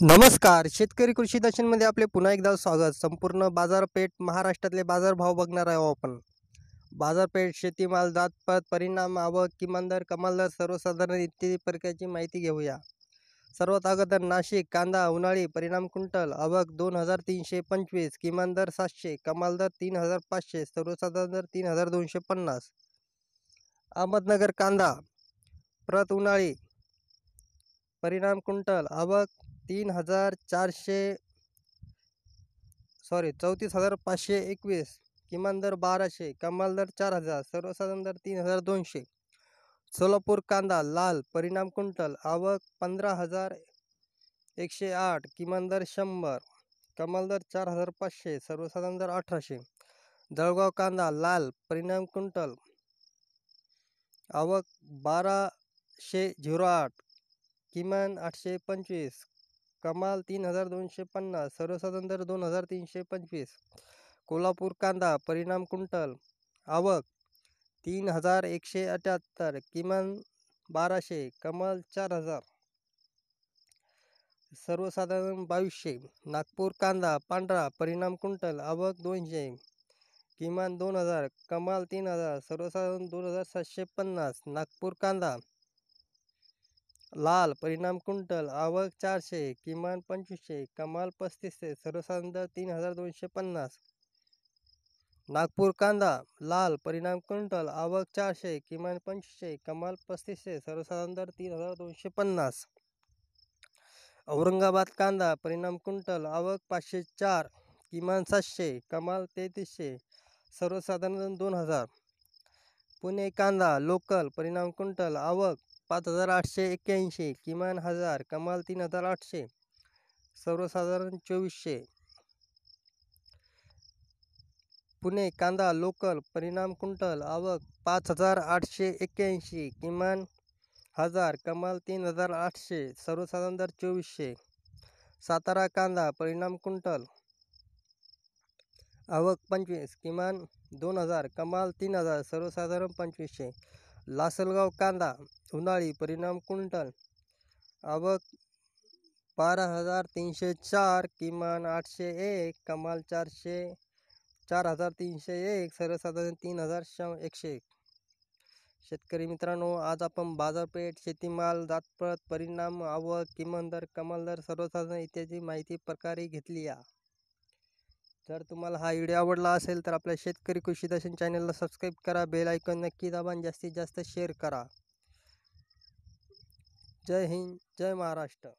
नमस्कार शेतकरी कृषी दर्शनमध्ये आपले पुन्हा एकदा स्वागत संपूर्ण बाजारपेठ महाराष्ट्रातले बाजारभाव बघणार आहोत आपण बाजारपेठ शेतीमाल जातपात परिणाम आवक किमान दर कमाल दर सर्वसाधारण इत्यादी प्रकारची माहिती घेऊया सर्वात अगोदर नाशिक कांदा उन्हाळी परिणाम कुंटल आवक दोन हजार तीनशे पंचवीस किमान दर सातशे कमाल दर तीन हजार पाचशे सर्वसाधारण दर तीन हजार दोनशे पन्नास अहमदनगर कांदा प्रत उन्हाळी परिणाम कुंटल आवक तीन हजार चारशे सॉरी चौतीस हजार पाचशे एकवीस किमान दर बाराशे कमाल दर चार हजार सर्वसाधारण दर तीन हजार दोनशे सोलापूर कांदा लाल परिणाम कुंटल आवक पंधरा हजार एकशे आठ किमान दर शंभर कमाल दर चार हजार पाचशे सर्वसाधारण दर अठराशे जळगाव कांदा लाल परिणाम कुंटल आवक बाराशे झिरो आठ किमान आठशे पंचवीस कमाल तीन हजार दोनशे पन्नास दर दोन हजार तीनशे पंचवीस कोल्हापूर कांदा परिणाम कुंटल आवक तीन हजार एकशे अठ्याहत्तर किमान बाराशे कमाल चार हजार सर्वसाधारण बावीसशे नागपूर कांदा पांढरा परिणाम कुंटल आवक दोनशे किमान दोन हजार कमाल तीन हजार सर्वसाधारण दोन हजार सातशे पन्नास नागपूर कांदा लाल परिणाम कुंटल आवक चारशे किमान पंचवीसशे कमाल पस्तीसशे सर्वसाधारण दर तीन हजार दोनशे पन्नास नागपूर कांदा लाल परिणाम कुंटल आवक चारशे किमान पंचवीसशे कमाल पस्तीसशे सर्वसाधारण दर तीन हजार दोनशे पन्नास औरंगाबाद कांदा परिणाम कुंटल आवक पाचशे चार किमान सातशे कमाल तेहतीसशे सर्वसाधारण दोन हजार पुणे कांदा लोकल परिणाम कुंटल आवक पाच हजार आठशे एक्क्याऐंशी किमान हजार कमाल तीन हजार आठशे सर्वसाधारण चोवीसशे पुणे कांदा लोकल परिणाम कुंटल आवक पाच हजार आठशे एक्क्याऐंशी किमान हजार कमाल तीन हजार आठशे सर्वसाधारण दर चोवीसशे सातारा कांदा परिणाम कुंटल आवक पंचवीस किमान दोन हजार कमाल तीन हजार सर्वसाधारण पंचवीसशे लासलगाव कांदा उन्हाळी परिणाम कुंटल आवक बारा हजार तीनशे चार किमान आठशे एक कमाल चारशे चार हजार तीनशे एक सर्वसाधारण तीन हजार एकशे एक शेतकरी मित्रांनो आज आपण बाजारपेठ शेतीमाल जातपत परिणाम आवक किमान दर कमाल दर सर्वसाधारण इत्यादी माहिती प्रकारे घेतली या जर तुम्हाला हा व्हिडिओ आवडला असेल तर आपल्या शेतकरी कृषी दर्शन चॅनलला सबस्क्राईब करा बेल ऐकून नक्की दाबा आणि जास्तीत जास्त शेअर करा जय हिंद जय महाराष्ट्र